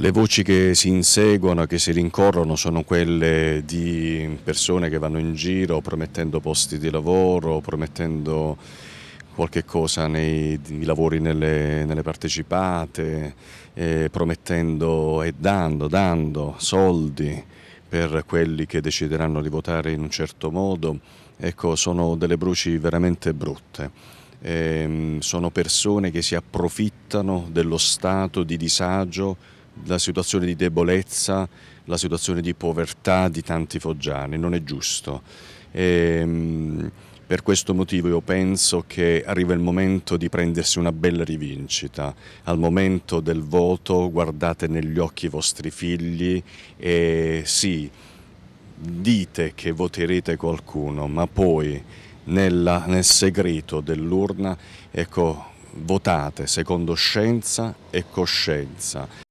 Le voci che si inseguono, che si rincorrono sono quelle di persone che vanno in giro promettendo posti di lavoro, promettendo qualche cosa nei lavori nelle, nelle partecipate, eh, promettendo e dando, dando soldi per quelli che decideranno di votare in un certo modo. Ecco, sono delle bruci veramente brutte. Eh, sono persone che si approfittano dello stato di disagio la situazione di debolezza, la situazione di povertà di tanti foggiani, non è giusto. E, ehm, per questo motivo io penso che arriva il momento di prendersi una bella rivincita. Al momento del voto guardate negli occhi i vostri figli e sì, dite che voterete qualcuno, ma poi nella, nel segreto dell'urna ecco, votate secondo scienza e coscienza.